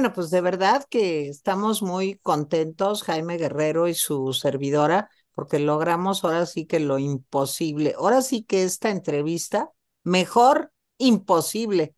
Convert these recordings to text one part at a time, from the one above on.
Bueno, pues de verdad que estamos muy contentos, Jaime Guerrero y su servidora, porque logramos ahora sí que lo imposible. Ahora sí que esta entrevista, mejor imposible,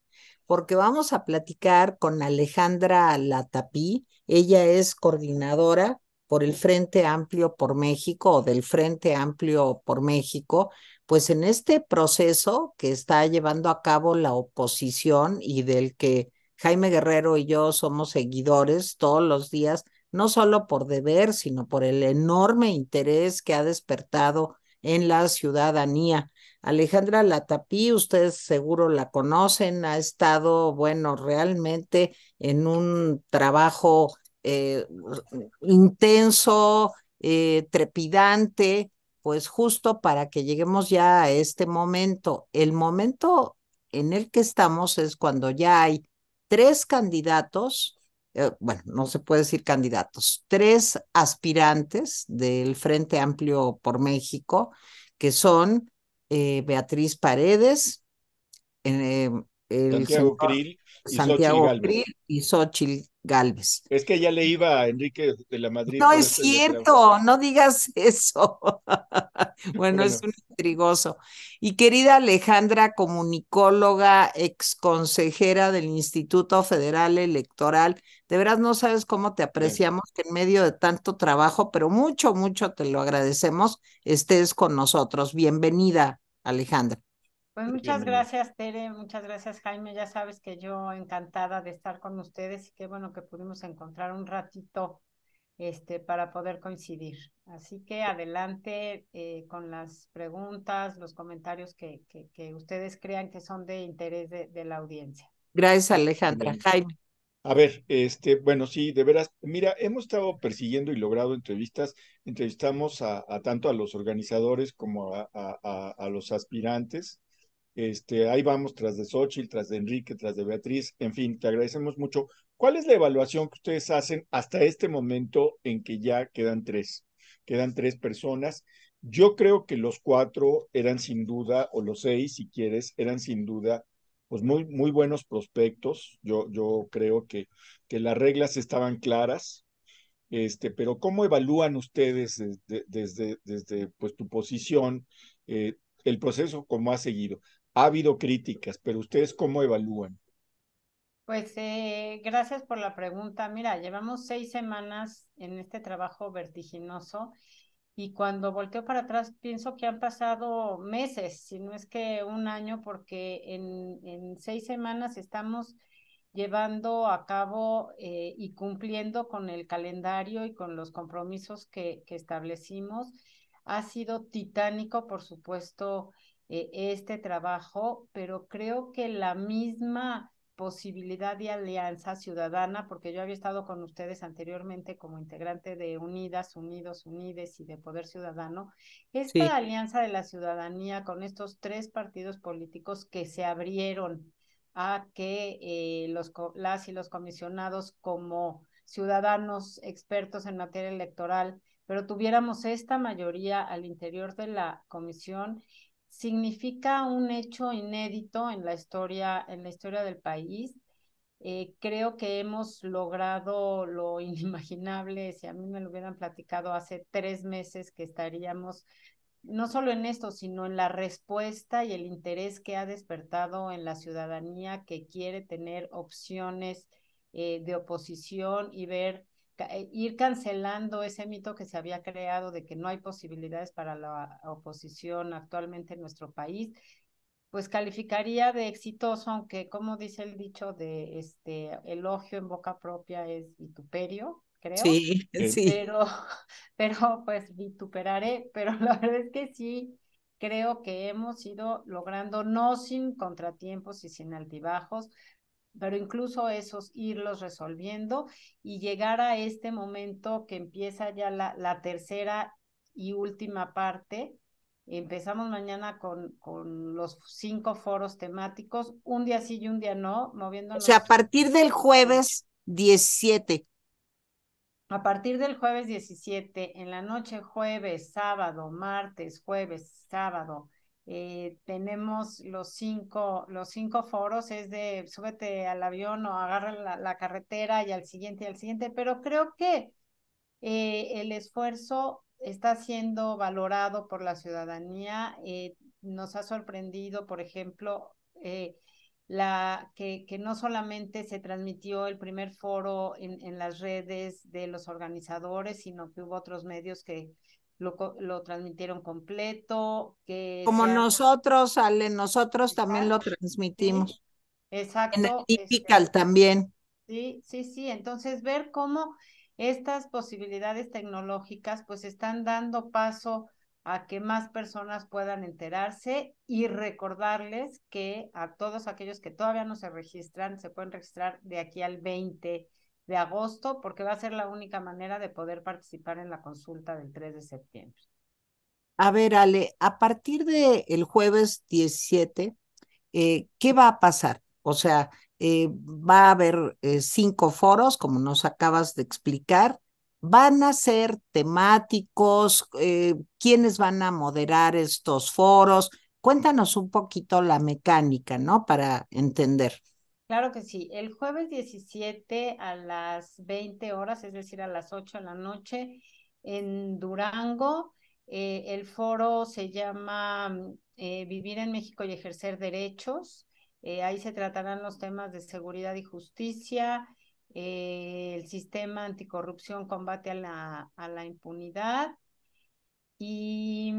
porque vamos a platicar con Alejandra Latapí. Ella es coordinadora por el Frente Amplio por México o del Frente Amplio por México, pues en este proceso que está llevando a cabo la oposición y del que Jaime Guerrero y yo somos seguidores todos los días, no solo por deber, sino por el enorme interés que ha despertado en la ciudadanía. Alejandra Latapí, ustedes seguro la conocen, ha estado, bueno, realmente en un trabajo eh, intenso, eh, trepidante, pues justo para que lleguemos ya a este momento. El momento en el que estamos es cuando ya hay tres candidatos, eh, bueno, no se puede decir candidatos, tres aspirantes del Frente Amplio por México, que son eh, Beatriz Paredes, eh, el Santiago Santiago Cris y Xochitl Galvez. Es que ya le iba a Enrique de la Madrid. No es cierto, no digas eso. bueno, es un intrigoso. Y querida Alejandra, comunicóloga, ex consejera del Instituto Federal Electoral, de veras no sabes cómo te apreciamos que en medio de tanto trabajo, pero mucho, mucho te lo agradecemos, estés con nosotros. Bienvenida, Alejandra. Pues muchas gracias, Tere, muchas gracias, Jaime. Ya sabes que yo encantada de estar con ustedes y qué bueno que pudimos encontrar un ratito este, para poder coincidir. Así que adelante eh, con las preguntas, los comentarios que, que, ustedes crean que son de interés de, la audiencia. Gracias, Alejandra. Jaime. A ver, este, bueno, sí, de veras, mira, hemos estado persiguiendo y logrado entrevistas, entrevistamos a, tanto a los organizadores como a los aspirantes este, ahí vamos tras de Xochitl, tras de Enrique, tras de Beatriz, en fin, te agradecemos mucho. ¿Cuál es la evaluación que ustedes hacen hasta este momento en que ya quedan tres? Quedan tres personas. Yo creo que los cuatro eran sin duda, o los seis, si quieres, eran sin duda, pues muy, muy buenos prospectos. Yo, yo creo que, que las reglas estaban claras, este, pero ¿cómo evalúan ustedes desde, desde, pues, tu posición eh, el proceso como ha seguido? Ha habido críticas, pero ustedes cómo evalúan. Pues eh, gracias por la pregunta. Mira, llevamos seis semanas en este trabajo vertiginoso y cuando volteo para atrás pienso que han pasado meses, si no es que un año, porque en, en seis semanas estamos llevando a cabo eh, y cumpliendo con el calendario y con los compromisos que, que establecimos. Ha sido titánico, por supuesto, eh, este trabajo, pero creo que la misma posibilidad de alianza ciudadana, porque yo había estado con ustedes anteriormente como integrante de Unidas, Unidos, Unides y de Poder Ciudadano, esta alianza de la ciudadanía con estos tres partidos políticos que se abrieron a que eh, los, las y los comisionados como ciudadanos expertos en materia electoral, pero tuviéramos esta mayoría al interior de la comisión significa un hecho inédito en la historia, en la historia del país. Eh, creo que hemos logrado lo inimaginable. Si a mí me lo hubieran platicado hace tres meses que estaríamos no solo en esto, sino en la respuesta y el interés que ha despertado en la ciudadanía que quiere tener opciones eh, de oposición y ver eh, ir cancelando ese mito que se había creado de que no hay posibilidades para la oposición actualmente en nuestro país, pues calificaría de exitoso, aunque como dice el dicho de este elogio en boca propia es vituperio, creo. Sí, sí. Pero, pero pues vituperaré, pero la verdad es que sí, creo que hemos ido logrando, no sin contratiempos y sin altibajos, pero incluso esos irlos resolviendo y llegar a este momento que empieza ya la, la tercera y última parte. Empezamos mañana con, con, los cinco foros temáticos, un día sí y un día no, moviéndonos. O sea, a partir del jueves 17. A partir del jueves 17, en la noche, jueves, sábado, martes, jueves, sábado, eh, tenemos los cinco, los cinco foros, es de súbete al avión o agarra la, carretera y al siguiente y al siguiente, pero creo que eh, el esfuerzo está siendo valorado por la ciudadanía. Eh, nos ha sorprendido, por ejemplo, la, que, que, no solamente se transmitió el primer foro en, en las redes de los organizadores, sino que hubo otros medios que, lo, transmitieron completo. Que Como nosotros, Ale, nosotros también lo transmitimos. Exacto. En este también. Sí, sí, sí. Entonces, ver cómo estas posibilidades tecnológicas pues están dando paso a que más personas puedan enterarse y recordarles que a todos aquellos que todavía no se registran, se pueden registrar de aquí al 20 de agosto, porque va a ser la única manera de poder participar en la consulta del 3 de septiembre. A ver, Ale, a partir del el jueves 17, eh, ¿qué va a pasar? O sea, eh, va a haber eh, cinco foros, como nos acabas de explicar. ¿Van a ser temáticos? ¿Quiénes van a moderar estos foros? Cuéntanos un poquito la mecánica, ¿no? Para entender. Claro que sí. El jueves 17 a las 20 horas, es decir, a las 8 de la noche, en Durango. Eh, el foro se llama mm, eh, Vivir en México y Ejercer Derechos. Eh, ahí se tratarán los temas de seguridad y justicia, el sistema anticorrupción, combate a la, a la impunidad y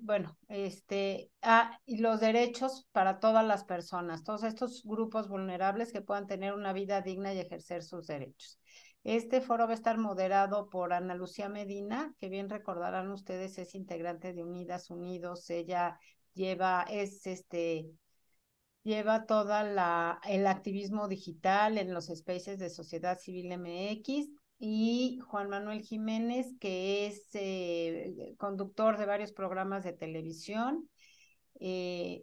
bueno, este, ah, y los derechos para todas las personas, todos estos grupos vulnerables que puedan tener una vida digna y ejercer sus derechos. Este foro va a estar moderado por Ana Lucía Medina, que bien recordarán ustedes es integrante de Unidas Unidos, ella lleva, es este, lleva toda la, el activismo digital en los espacios de sociedad civil MX, y Juan Manuel Jiménez, que es eh, conductor de varios programas de televisión. Eh,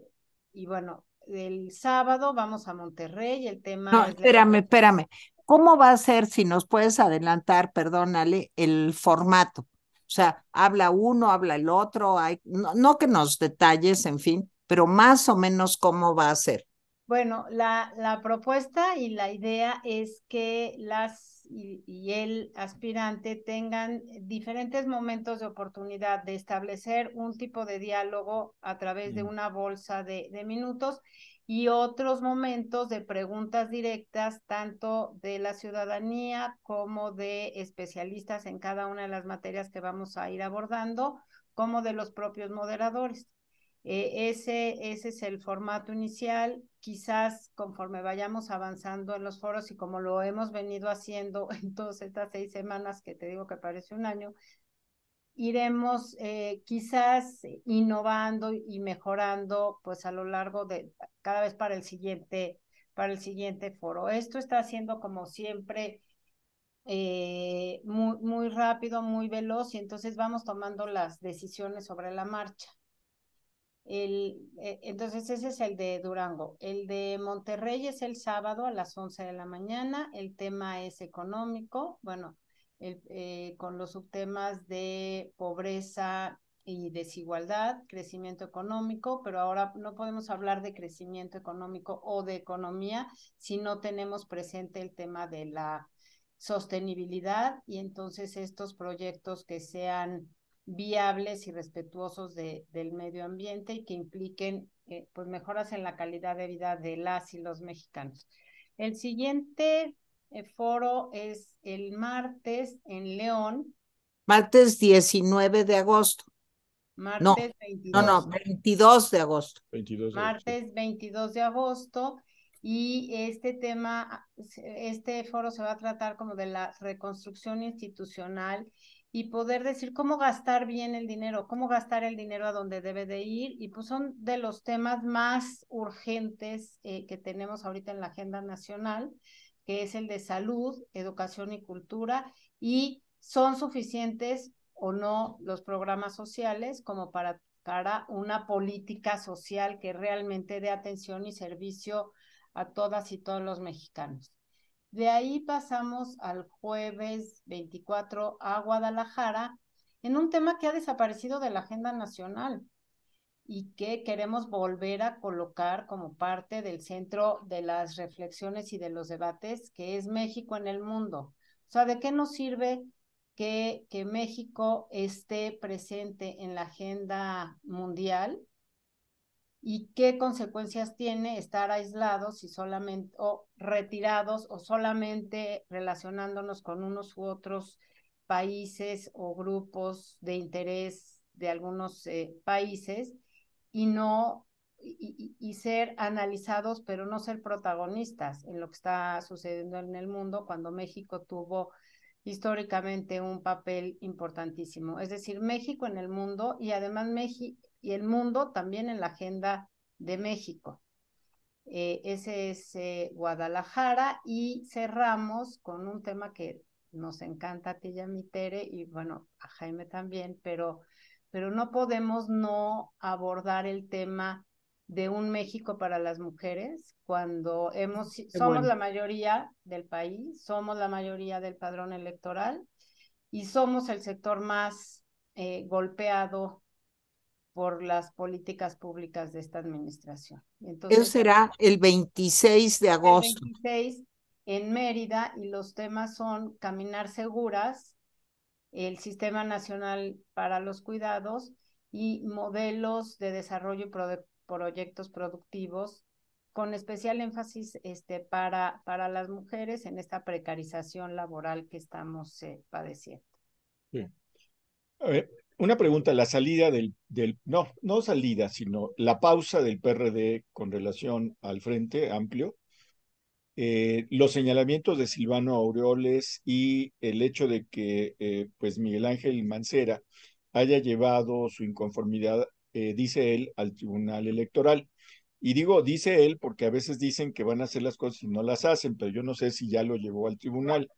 y bueno, el sábado vamos a Monterrey, el tema... espérame, espérame. ¿Cómo va a ser, si nos puedes adelantar, perdónale, el formato? O sea, habla uno, habla el otro, hay... no, no que nos detalles, en fin, pero más o menos cómo va a ser. Bueno, la, la propuesta y la idea es que las y, el aspirante tengan diferentes momentos de oportunidad de establecer un tipo de diálogo a través de una bolsa de, minutos y otros momentos de preguntas directas, tanto de la ciudadanía como de especialistas en cada una de las materias que vamos a ir abordando, como de los propios moderadores. Eh, ese, ese es el formato inicial quizás conforme vayamos avanzando en los foros y como lo hemos venido haciendo en todas estas seis semanas que te digo que parece un año, iremos eh, quizás innovando y mejorando pues a lo largo de cada vez para el siguiente para el siguiente foro. Esto está haciendo como siempre eh, muy, muy rápido, muy veloz y entonces vamos tomando las decisiones sobre la marcha. El, e, entonces ese es el de Durango. El de Monterrey es el sábado a las 11 de la mañana. El tema es económico, bueno, eh, con los subtemas de pobreza y desigualdad, crecimiento económico, pero ahora no podemos hablar de crecimiento económico o de economía si no tenemos presente el tema de la sostenibilidad y entonces estos proyectos que sean viables y respetuosos de, del medio ambiente y que impliquen eh, pues mejoras en la calidad de vida de las y los mexicanos. El siguiente eh, foro es el martes en León. Martes 19 de agosto. no, No, 22 de agosto. 22 de agosto. martes 22 de agosto. Y este tema, este foro se va a tratar como de la reconstrucción institucional y poder decir cómo gastar bien el dinero, cómo gastar el dinero a donde debe de ir. Y pues son de los temas más urgentes eh, que tenemos ahorita en la agenda nacional, que es el de salud, educación y cultura. Y son suficientes o no los programas sociales como para, para una política social que realmente dé atención y servicio a todas y todos los mexicanos. De ahí pasamos al jueves 24 a Guadalajara en un tema que ha desaparecido de la agenda nacional y que queremos volver a colocar como parte del centro de las reflexiones y de los debates, que es México en el mundo. O sea, ¿de qué nos sirve que, que México esté presente en la agenda mundial y qué consecuencias tiene estar aislados y solamente o retirados o solamente relacionándonos con unos u otros países o grupos de interés de algunos eh, países y no y, y, ser analizados pero no ser protagonistas en lo que está sucediendo en el mundo cuando México tuvo históricamente un papel importantísimo es decir México en el mundo y además México y el mundo también en la agenda de México. Eh, ese es eh, Guadalajara y cerramos con un tema que nos encanta a ti y y bueno, a Jaime también, pero, pero no podemos no abordar el tema de un México para las mujeres cuando hemos, somos la mayoría del país, somos la mayoría del padrón electoral y somos el sector más eh, golpeado por las políticas públicas de esta administración. Entonces, Eso será el 26 de agosto. El 26 en Mérida y los temas son caminar seguras, el Sistema Nacional para los Cuidados y modelos de desarrollo y proyectos productivos con especial énfasis este, para, para las mujeres en esta precarización laboral que estamos eh, padeciendo. Bien una pregunta, la salida del, del, no, no salida, sino la pausa del PRD con relación al Frente Amplio, eh, los señalamientos de Silvano Aureoles y el hecho de que eh, pues Miguel Ángel Mancera haya llevado su inconformidad, eh, dice él, al Tribunal Electoral. Y digo, dice él, porque a veces dicen que van a hacer las cosas y no las hacen, pero yo no sé si ya lo llevó al tribunal.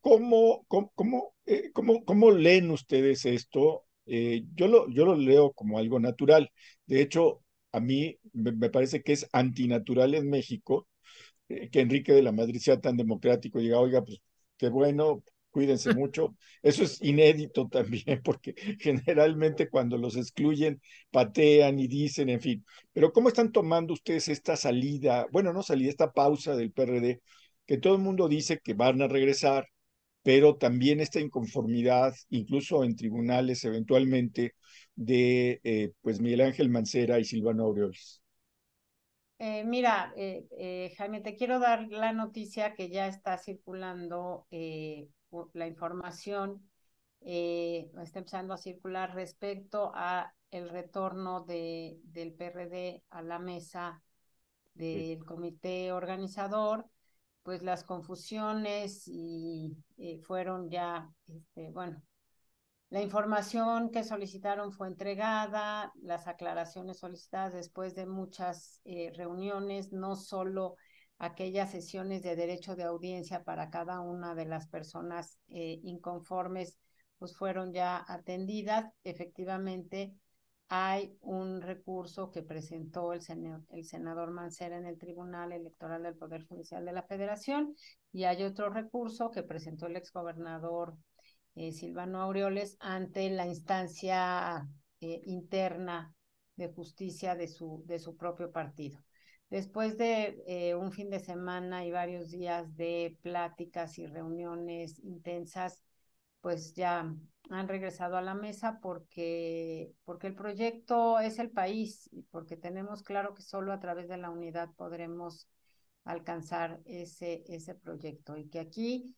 ¿Cómo, eh, cómo, cómo, leen ustedes esto? Eh, yo, lo, yo lo leo como algo natural. De hecho, a mí me, parece que es antinatural en México eh, que Enrique de la Madrid sea tan democrático y diga, oiga, pues qué bueno, cuídense mucho. Eso es inédito también, porque generalmente cuando los excluyen, patean y dicen, en fin. Pero ¿cómo están tomando ustedes esta salida? Bueno, no salida, esta pausa del PRD que todo el mundo dice que van a regresar, pero también esta inconformidad, incluso en tribunales eventualmente, de eh, pues Miguel Ángel Mancera y Silvano Aureoles. Eh, mira, eh, Jaime, te quiero dar la noticia que ya está circulando la información, está empezando a circular respecto a el retorno de, del PRD a la mesa del comité organizador pues las confusiones y eh, fueron ya, este, bueno, la información que solicitaron fue entregada, las aclaraciones solicitadas después de muchas eh, reuniones, no solo aquellas sesiones de derecho de audiencia para cada una de las personas eh, inconformes, pues fueron ya atendidas. Efectivamente, hay un recurso que presentó el, el, senador Mancera en el Tribunal Electoral del Poder Judicial de la Federación y hay otro recurso que presentó el exgobernador eh, Silvano Aureoles ante la instancia eh, interna de justicia de su, de su propio partido. Después de eh, un fin de semana y varios días de pláticas y reuniones intensas, pues ya han regresado a la mesa porque, porque el proyecto es el país y porque tenemos claro que solo a través de la unidad podremos alcanzar ese, ese proyecto y que aquí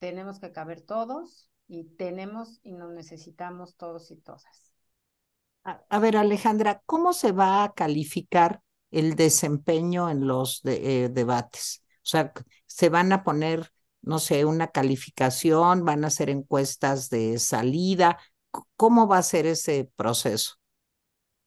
tenemos que caber todos y tenemos y nos necesitamos todos y todas. A, ver, Alejandra, ¿cómo se va a calificar el desempeño en los eh, debates? O sea, ¿se van a poner no sé, una calificación, van a hacer encuestas de salida. ¿Cómo va a ser ese proceso?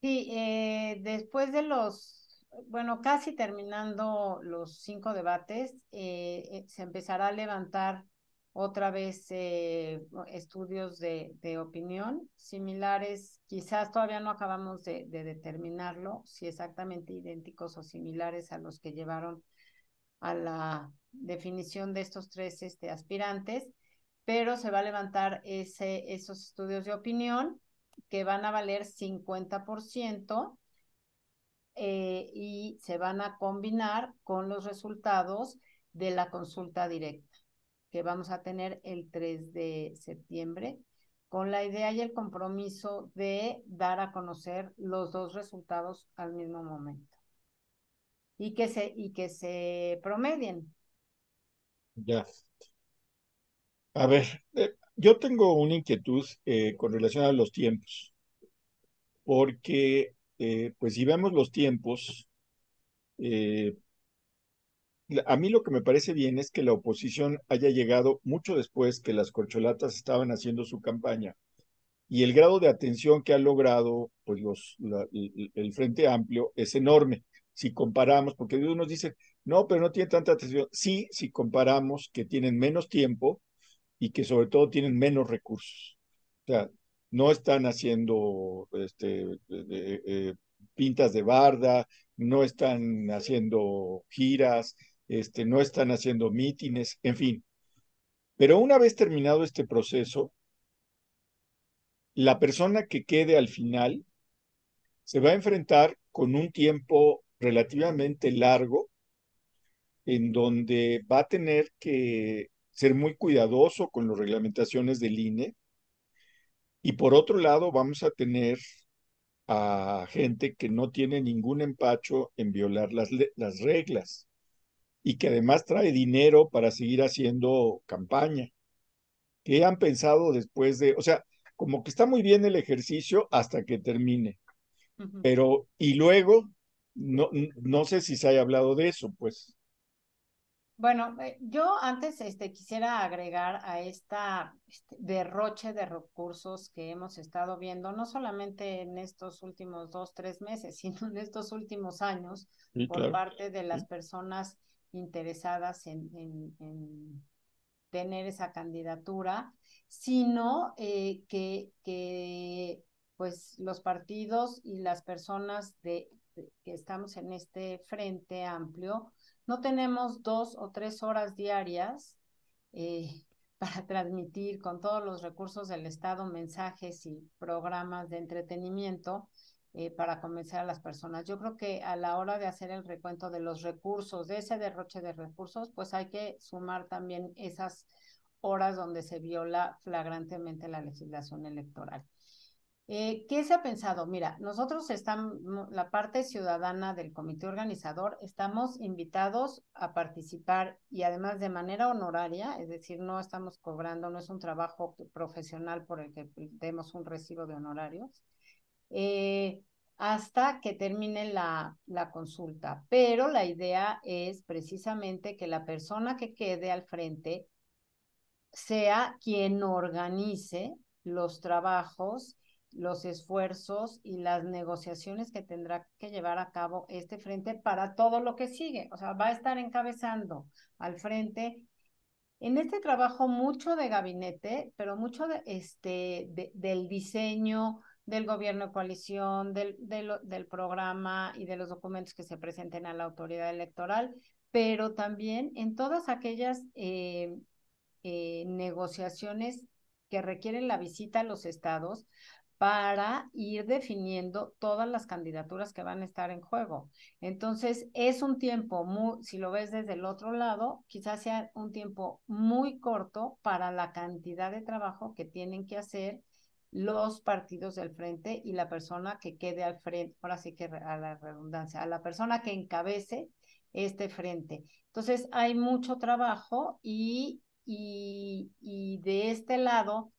Sí, eh, después de los, bueno, casi terminando los cinco debates, eh, eh, se empezará a levantar otra vez estudios de, opinión similares, quizás todavía no acabamos de, determinarlo, si exactamente idénticos o similares a los que llevaron a la definición de estos tres este, aspirantes, pero se va a levantar ese, esos estudios de opinión que van a valer 50% eh, y se van a combinar con los resultados de la consulta directa que vamos a tener el 3 de septiembre con la idea y el compromiso de dar a conocer los dos resultados al mismo momento y que se, y que se promedien. Ya. A ver, eh, yo tengo una inquietud eh, con relación a los tiempos, porque eh, pues si vemos los tiempos, a mí lo que me parece bien es que la oposición haya llegado mucho después que las corcholatas estaban haciendo su campaña y el grado de atención que ha logrado pues los, el Frente Amplio es enorme si comparamos, porque nos dice no, pero no tiene tanta atención. Sí, si comparamos que tienen menos tiempo y que sobre todo tienen menos recursos. O sea, no están haciendo este, eh, pintas de barda, no están haciendo giras, este, no están haciendo mítines, en fin. Pero una vez terminado este proceso, la persona que quede al final se va a enfrentar con un tiempo relativamente largo en donde va a tener que ser muy cuidadoso con las reglamentaciones del INE y por otro lado vamos a tener a gente que no tiene ningún empacho en violar las, las reglas y que además trae dinero para seguir haciendo campaña. ¿Qué han pensado después de, o sea, como que está muy bien el ejercicio hasta que termine, pero y luego no, sé si se haya hablado de eso, pues. Bueno, eh, yo antes este, quisiera agregar a esta este derroche de recursos que hemos estado viendo, no solamente en estos últimos dos, tres meses, sino en estos últimos años, por parte de las personas interesadas en, en, tener esa candidatura, sino eh, que, que pues los partidos y las personas de estamos en este frente amplio, no tenemos dos o tres horas diarias eh, para transmitir con todos los recursos del Estado mensajes y programas de entretenimiento eh, para convencer a las personas. Yo creo que a la hora de hacer el recuento de los recursos, de ese derroche de recursos, pues hay que sumar también esas horas donde se viola flagrantemente la legislación electoral. Eh, ¿Qué se ha pensado? Mira, nosotros estamos, la parte ciudadana del comité organizador, estamos invitados a participar y además de manera honoraria, es decir, no estamos cobrando, no es un trabajo profesional por el que demos un recibo de honorarios, eh, hasta que termine la, la consulta. Pero la idea es precisamente que la persona que quede al frente sea quien organice los trabajos los esfuerzos y las negociaciones que tendrá que llevar a cabo este frente para todo lo que sigue. O sea, va a estar encabezando al frente en este trabajo mucho de gabinete, pero mucho de, este, del diseño del gobierno de coalición, del, del, programa y de los documentos que se presenten a la autoridad electoral, pero también en todas aquellas eh, eh, negociaciones que requieren la visita a los estados, para ir definiendo todas las candidaturas que van a estar en juego. Entonces, es un tiempo, muy, si lo ves desde el otro lado, quizás sea un tiempo muy corto para la cantidad de trabajo que tienen que hacer los partidos del frente y la persona que quede al frente, ahora sí que a la redundancia, a la persona que encabece este frente. Entonces, hay mucho trabajo y, y de este lado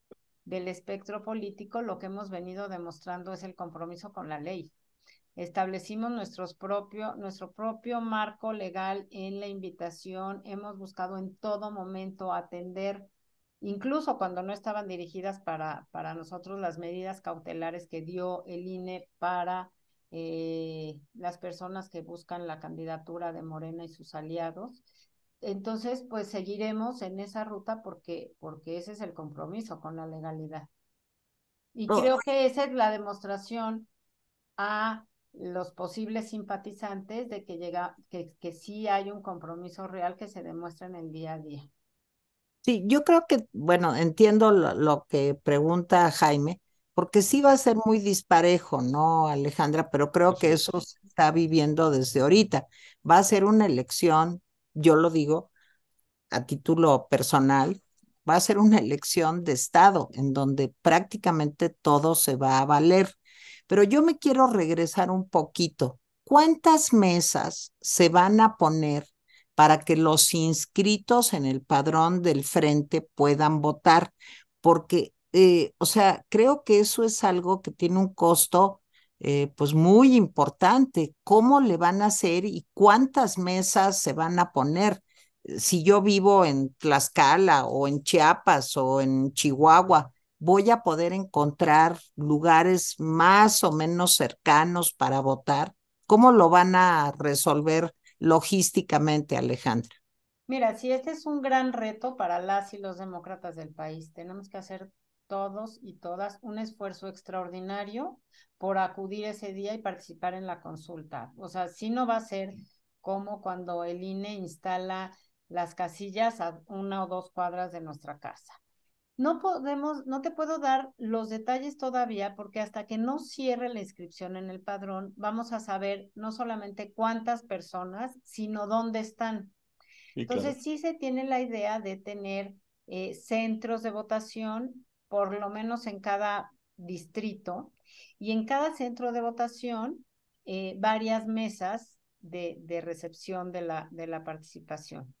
del espectro político, lo que hemos venido demostrando es el compromiso con la ley. Establecimos nuestro propio marco legal en la invitación, hemos buscado en todo momento atender, incluso cuando no estaban dirigidas para, para nosotros las medidas cautelares que dio el INE para eh, las personas que buscan la candidatura de Morena y sus aliados. Entonces, pues seguiremos en esa ruta porque, porque ese es el compromiso con la legalidad. Y creo que esa es la demostración a los posibles simpatizantes de que, llega, que, sí hay un compromiso real que se demuestra en el día a día. Sí, yo creo que, bueno, entiendo lo, lo que pregunta Jaime, porque sí va a ser muy disparejo, ¿no, Alejandra? Pero creo que eso se está viviendo desde ahorita. Va a ser una elección yo lo digo a título personal, va a ser una elección de Estado en donde prácticamente todo se va a valer. Pero yo me quiero regresar un poquito. ¿Cuántas mesas se van a poner para que los inscritos en el padrón del frente puedan votar? Porque, eh, o sea, creo que eso es algo que tiene un costo eh, pues muy importante, cómo le van a hacer y cuántas mesas se van a poner. Si yo vivo en Tlaxcala o en Chiapas o en Chihuahua, voy a poder encontrar lugares más o menos cercanos para votar. ¿Cómo lo van a resolver logísticamente, Alejandra? Mira, si este es un gran reto para las y los demócratas del país, tenemos que hacer todos y todas un esfuerzo extraordinario por acudir ese día y participar en la consulta. O sea, si no va a ser como cuando el INE instala las casillas a una o dos cuadras de nuestra casa. No podemos, no te puedo dar los detalles todavía porque hasta que no cierre la inscripción en el padrón, vamos a saber no solamente cuántas personas, sino dónde están. Entonces sí se tiene la idea de tener eh, centros de votación por lo menos en cada distrito, y en cada centro de votación eh, varias mesas de, recepción de la, de la participación.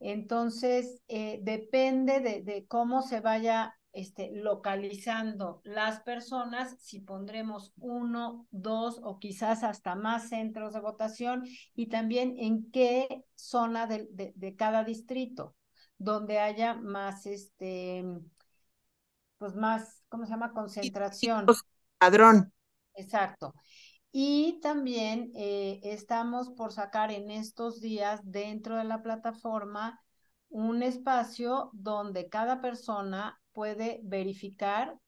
Entonces, eh, depende de, cómo se vaya este, localizando las personas, si pondremos uno, dos o quizás hasta más centros de votación y también en qué zona de, cada distrito, donde haya más este, pues más, ¿cómo se llama? Concentración. Padrón. Exacto. Y también eh, estamos por sacar en estos días dentro de la plataforma un espacio donde cada persona puede verificar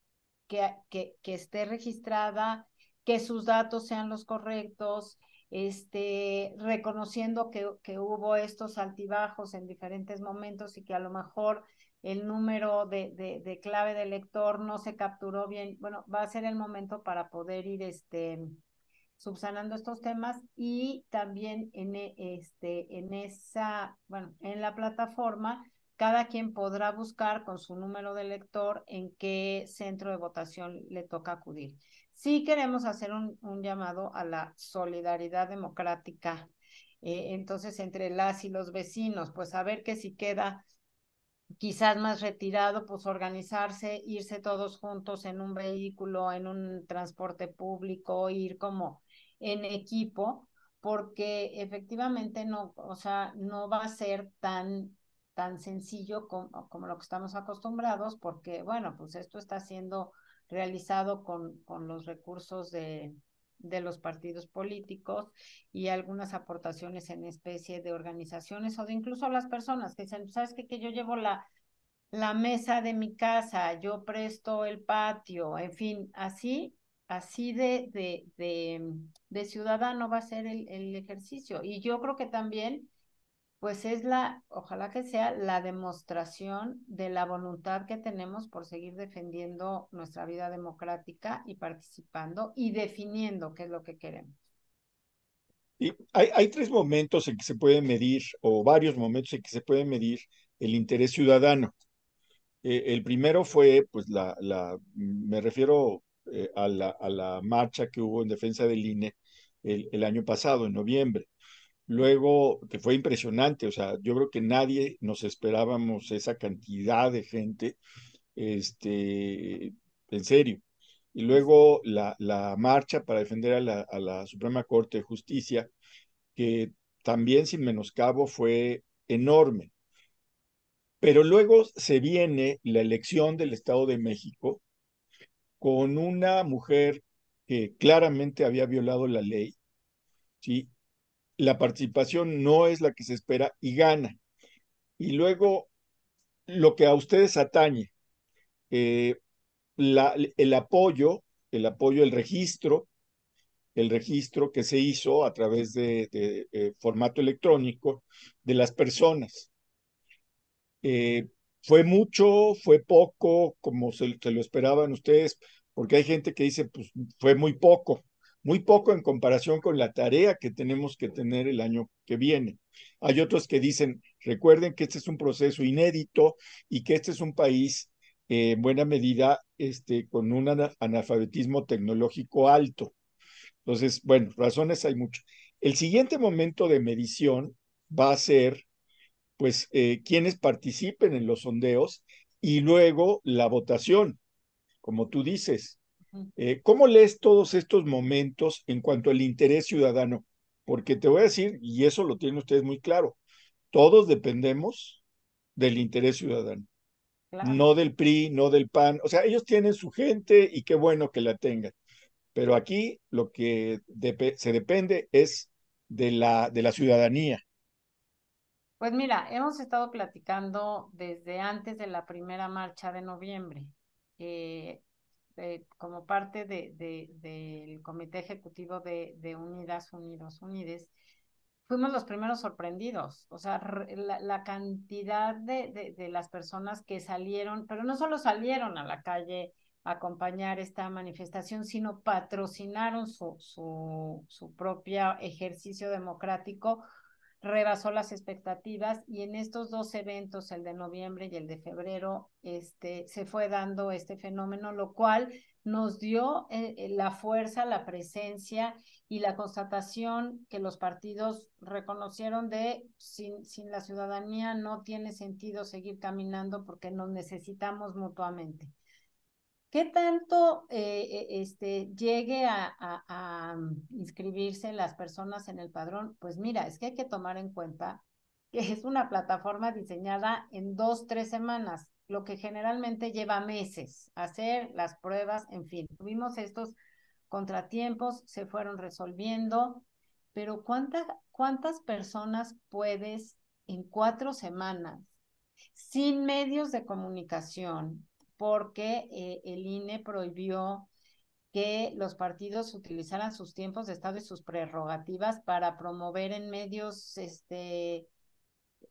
que, que, que esté registrada, que sus datos sean los correctos, este, reconociendo que, que, hubo estos altibajos en diferentes momentos y que a lo mejor el número de, clave de, clave lector no se capturó bien. Bueno, va a ser el momento para poder ir este, subsanando estos temas y también en, e, este, en esa, bueno, en la plataforma, cada quien podrá buscar con su número de lector en qué centro de votación le toca acudir. Sí queremos hacer un, llamado a la solidaridad democrática. Eh, entonces, entre las y los vecinos, pues a ver que si queda quizás más retirado, pues organizarse, irse todos juntos en un vehículo, en un transporte público, ir como en equipo, porque efectivamente no, o sea, no va a ser tan tan sencillo como, como lo que estamos acostumbrados, porque bueno, pues esto está siendo realizado con, con los recursos de, de los partidos políticos y algunas aportaciones en especie de organizaciones o de incluso las personas que dicen, ¿sabes qué? Que yo llevo la, la mesa de mi casa, yo presto el patio, en fin, así, así de, de, de, ciudadano va a ser el, el ejercicio. Y yo creo que también pues es la, ojalá que sea la demostración de la voluntad que tenemos por seguir defendiendo nuestra vida democrática y participando y definiendo qué es lo que queremos. Y hay, tres momentos en que se puede medir, o varios momentos en que se puede medir el interés ciudadano. Eh, el primero fue, pues, la, la me refiero eh, a, la, a, la, marcha que hubo en defensa del INE el año pasado, en noviembre Luego, que fue impresionante, o sea, yo creo que nadie nos esperábamos esa cantidad de gente, este, en serio. Y luego la, la marcha para defender a la, a la Suprema Corte de Justicia, que también sin menoscabo fue enorme. Pero luego se viene la elección del Estado de México con una mujer que claramente había violado la ley, ¿sí? la participación no es la que se espera y gana. Y luego, lo que a ustedes atañe, eh, el apoyo, el apoyo, el registro, el registro que se hizo a través de, eh, formato electrónico de las personas. Eh, fue mucho, fue poco, como se, lo esperaban ustedes, porque hay gente que dice, pues fue muy poco muy poco en comparación con la tarea que tenemos que tener el año que viene. Hay otros que dicen, recuerden que este es un proceso inédito y que este es un país eh, en buena medida este, con un analfabetismo tecnológico alto. Entonces, bueno, razones hay muchas. El siguiente momento de medición va a ser, pues, eh, quienes participen en los sondeos y luego la votación, como tú dices. Eh, ¿Cómo lees todos estos momentos en cuanto al interés ciudadano? Porque te voy a decir, y eso lo tienen ustedes muy claro, todos dependemos del interés ciudadano, no del PRI, no del PAN. O sea, ellos tienen su gente y qué bueno que la tengan. Pero aquí lo que se depende es de la, de la ciudadanía. Pues mira, hemos estado platicando desde antes de la primera marcha de noviembre. Eh, como parte del de, Comité Ejecutivo de, Unidas, Unidos, Unides, fuimos los primeros sorprendidos. O sea, la, cantidad de, las personas que salieron, pero no solo salieron a la calle a acompañar esta manifestación, sino patrocinaron su, su, su propio ejercicio democrático rebasó las expectativas y en estos dos eventos, el de noviembre y el de febrero, este, se fue dando este fenómeno, lo cual nos dio eh, eh, la fuerza, la presencia y la constatación que los partidos reconocieron de sin, sin la ciudadanía no tiene sentido seguir caminando porque nos necesitamos mutuamente. ¿Qué tanto eh, eh, este, llegue a, mm, inscribirse las personas en el padrón? Pues mira, es que hay que tomar en cuenta que es una plataforma diseñada en dos, tres semanas, lo que generalmente lleva meses, hacer las pruebas, en fin. Tuvimos estos contratiempos, se fueron resolviendo, pero cuántas personas puedes en cuatro semanas, sin medios de comunicación, porque eh, el INE prohibió que los partidos utilizaran sus tiempos de Estado y sus prerrogativas para promover en medios este,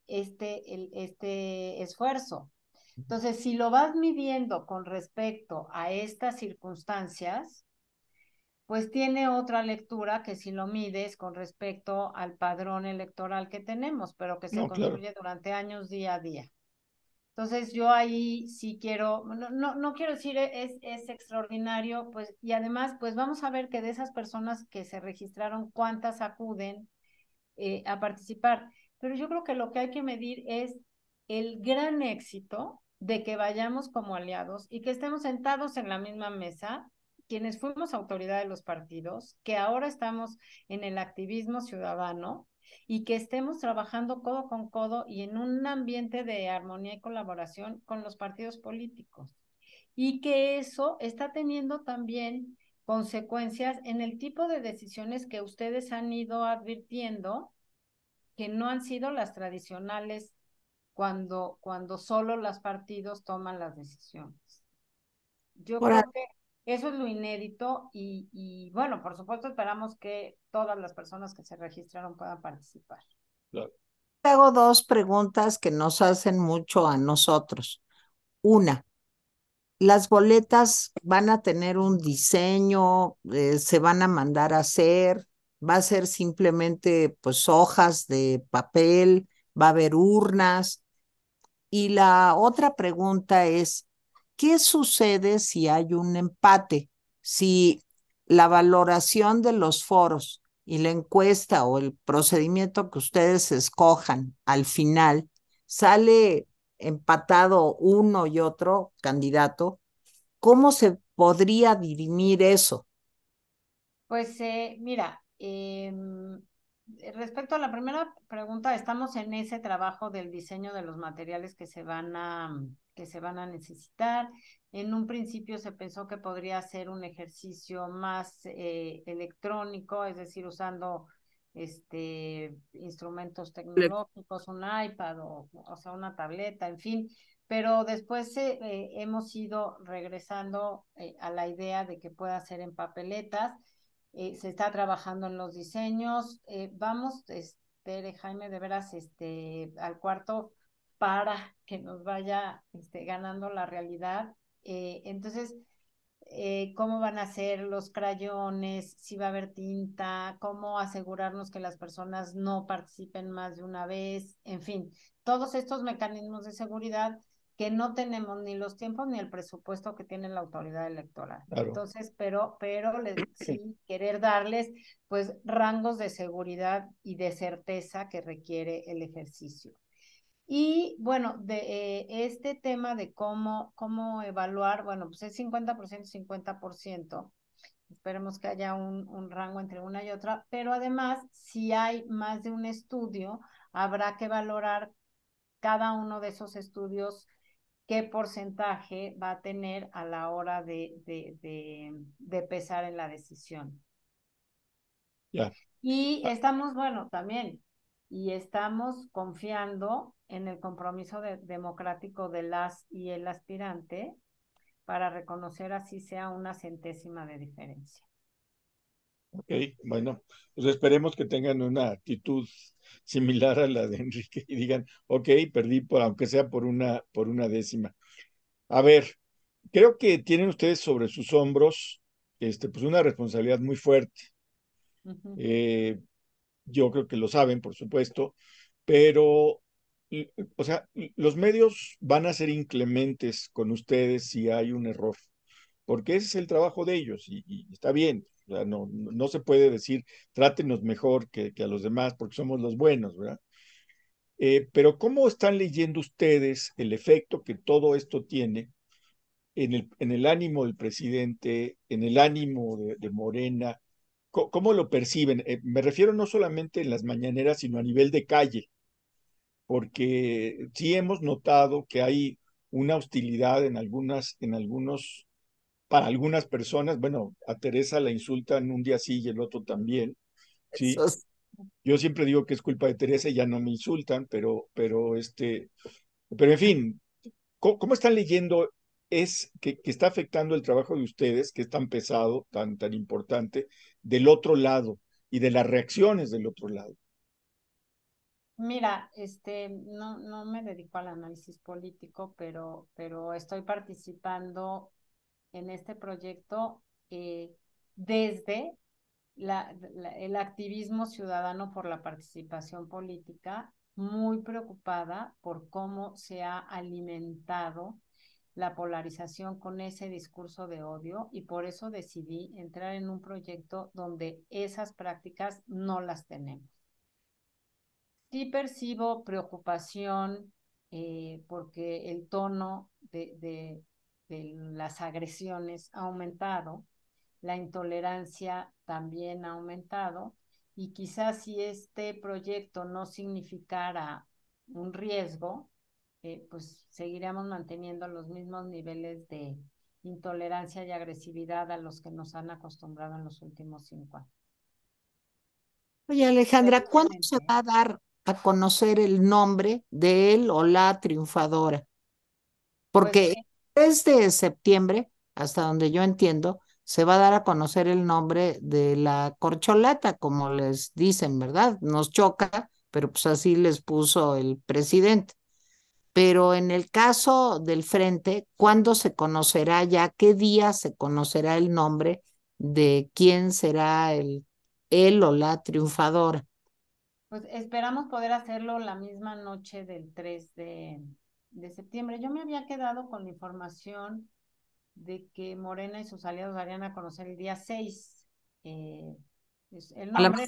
este, el, este esfuerzo. Entonces, si lo vas midiendo con respecto a estas circunstancias, pues tiene otra lectura que si lo mides con respecto al padrón electoral que tenemos, pero que se construye durante años día a día. Entonces yo ahí sí quiero, no, no, no quiero decir e, es, es extraordinario, pues, y además, pues vamos a ver que de esas personas que se registraron, cuántas acuden eh, a participar. Pero yo creo que lo que hay que medir es el gran éxito de que vayamos como aliados y que estemos sentados en la misma mesa, quienes fuimos autoridad de los partidos, que ahora estamos en el activismo ciudadano, y que estemos trabajando codo con codo y en un ambiente de armonía y colaboración con los partidos políticos. Y que eso está teniendo también consecuencias en el tipo de decisiones que ustedes han ido advirtiendo que no han sido las tradicionales cuando, cuando solo los partidos toman las decisiones. Yo creo que eso es lo inédito y, bueno, por supuesto esperamos que todas las personas que se registraron puedan participar. Claro. Hago dos preguntas que nos hacen mucho a nosotros. Una, ¿las boletas van a tener un diseño? Eh, ¿Se van a mandar a hacer? ¿Va a ser simplemente pues hojas de papel? ¿Va a haber urnas? Y la otra pregunta es, ¿qué sucede si hay un empate? Si la valoración de los foros y la encuesta o el procedimiento que ustedes escojan al final sale empatado uno y otro candidato, ¿cómo se podría dirimir eso? Pues eh, mira, em, respecto a la primera pregunta, estamos en ese trabajo del diseño de los materiales que se van a, que se van a necesitar. En un principio se pensó que podría ser un ejercicio más eh, electrónico, es decir, usando este, instrumentos tecnológicos, un iPad o, sea, una tableta, en fin, pero después eh, eh, hemos ido regresando a la idea de que pueda ser en papeletas, se está trabajando en los diseños, vamos, este, Jaime, de veras, este, al cuarto para que nos vaya este, ganando la realidad. Eh, entonces, eh, cómo van a ser los crayones, si va a haber tinta, cómo asegurarnos que las personas no participen más de una vez, en fin, todos estos mecanismos de seguridad que no tenemos ni los tiempos ni el presupuesto que tiene la autoridad electoral. Entonces, pero, pero sí querer darles pues rangos de seguridad y de certeza que requiere el ejercicio. Y bueno, de eh, este tema de cómo, cómo evaluar, bueno, pues es 50%, 50%. Esperemos que haya un, un rango entre una y otra, pero además, si hay más de un estudio, habrá que valorar cada uno de esos estudios qué porcentaje va a tener a la hora de, de, pesar en la decisión. Y ah. estamos, bueno, también, y estamos confiando en el compromiso democrático de las y el aspirante para reconocer así sea una centésima de diferencia. Ok, bueno, pues esperemos que tengan una actitud similar a la de Enrique y digan, ok, perdí por, aunque sea por una, por una décima. A ver, creo que tienen ustedes sobre sus hombros este, pues una responsabilidad muy fuerte. Eh, yo creo que lo saben, por supuesto, pero o sea, los medios van a ser inclementes con ustedes si hay un error, porque ese es el trabajo de ellos y, está bien. sea, no, no se puede decir trátenos mejor que, que a los demás porque somos los buenos, ¿verdad? Eh, pero ¿cómo están leyendo ustedes el efecto que todo esto tiene en el, en el ánimo del presidente, en el ánimo de, Morena? ¿Cómo, lo perciben? Eh, me refiero no solamente en las mañaneras, sino a nivel de calle porque sí hemos notado que hay una hostilidad en algunas, en algunos, para algunas personas, bueno, a Teresa la insultan un día sí y el otro también, ¿sí? Yo siempre digo que es culpa de Teresa y ya no me insultan, pero, pero este, pero en fin, ¿cómo, cómo están leyendo es que, que, está afectando el trabajo de ustedes, que es tan pesado, tan, tan importante, del otro lado y de las reacciones del otro lado? Mira, este, no, me dedico al análisis político, pero, pero estoy participando en este proyecto eh, desde el activismo ciudadano por la participación política, muy preocupada por cómo se ha alimentado la polarización con ese discurso de odio y por eso decidí entrar en un proyecto donde esas prácticas no las tenemos sí percibo preocupación eh, porque el tono de, las agresiones ha aumentado, la intolerancia también ha aumentado y quizás si este proyecto no significara un riesgo, eh, pues seguiríamos manteniendo los mismos niveles de intolerancia y agresividad a los que nos han acostumbrado en los últimos cinco años. Oye, Alejandra, ¿cuánto se va a dar a conocer el nombre de él o la triunfadora. Porque pues desde septiembre, hasta donde yo entiendo, se va a dar a conocer el nombre de la corcholata, como les dicen, ¿verdad? Nos choca, pero pues así les puso el presidente. Pero en el caso del frente, ¿cuándo se conocerá ya? ¿Qué día se conocerá el nombre de quién será el, él o la triunfadora? Pues esperamos poder hacerlo la misma noche del 3 de, septiembre. Yo me había quedado con la información de que Morena y sus aliados harían a conocer el día 6. Eh,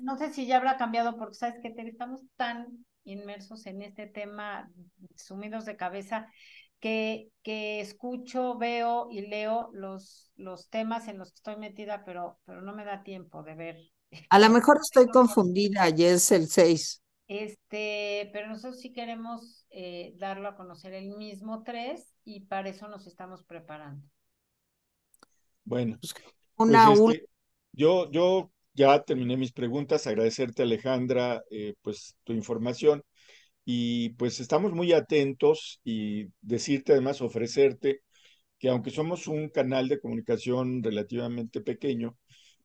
no sé si ya habrá cambiado porque sabes que estamos tan inmersos en este tema, sumidos de cabeza, que, que escucho, veo y leo los, los temas en los que estoy metida, pero, pero no me da tiempo de ver a lo mejor estoy confundida, y es el 6. Este, pero nosotros sí queremos eh, darlo a conocer el mismo 3 y para eso nos estamos preparando. Bueno, pues, pues, una este, yo, yo ya terminé mis preguntas, agradecerte Alejandra, eh, pues tu información y pues estamos muy atentos y decirte además, ofrecerte que aunque somos un canal de comunicación relativamente pequeño,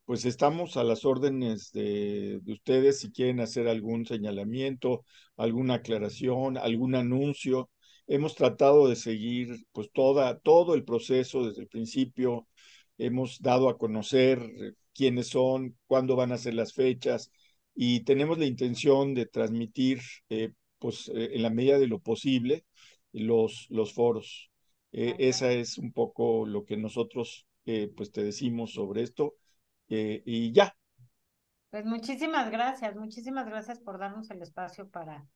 pues estamos a las órdenes de, ustedes si quieren hacer algún señalamiento, alguna aclaración, algún anuncio. Hemos tratado de seguir pues toda, todo el proceso desde el principio. Hemos dado a conocer eh, quiénes son, cuándo van a ser las fechas y tenemos la intención de transmitir eh, pues, eh, en la medida de lo posible los, los foros. Eh, esa es un poco lo que nosotros pues te decimos sobre esto. Eh, y ya. Pues muchísimas gracias, muchísimas gracias por darnos el espacio para,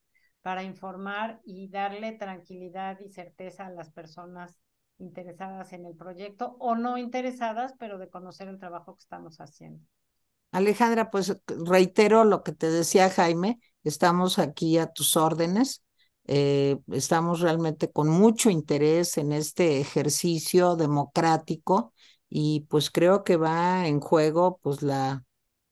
para informar y darle tranquilidad y certeza a las personas interesadas en el proyecto o no interesadas, pero de conocer el trabajo que estamos haciendo. Alejandra, pues reitero lo que te decía Jaime, estamos aquí a tus órdenes. Eh, estamos realmente con mucho interés en este ejercicio democrático y pues creo que va en juego pues la,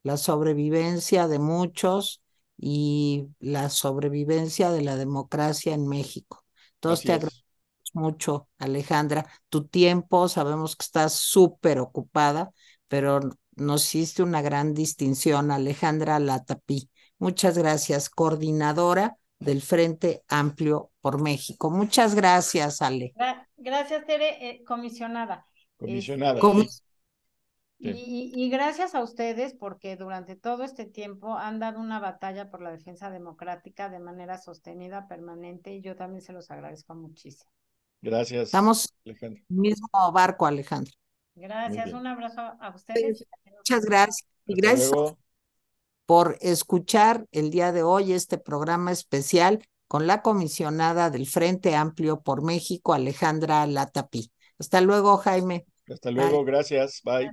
la sobrevivencia de muchos y la sobrevivencia de la democracia en México. Entonces te agradezco mucho, Alejandra, tu tiempo, sabemos que estás súper ocupada, pero nos hiciste una gran distinción, Alejandra Latapí. Muchas gracias, coordinadora del Frente Amplio por México. Muchas gracias, Ale. Gracias, Tere, eh, comisionada. Comisionada. Este, y, gracias a ustedes porque durante todo este tiempo han dado una batalla por la defensa democrática de manera sostenida, permanente, y yo también se los agradezco muchísimo. Gracias. Estamos mismo barco, Alejandro. Gracias, un abrazo a ustedes. Muchas gracias. Y gracias por escuchar el día de hoy este programa especial con la comisionada del Frente Amplio por México, Alejandra Latapí. Hasta luego, Jaime. Hasta luego, gracias. Bye.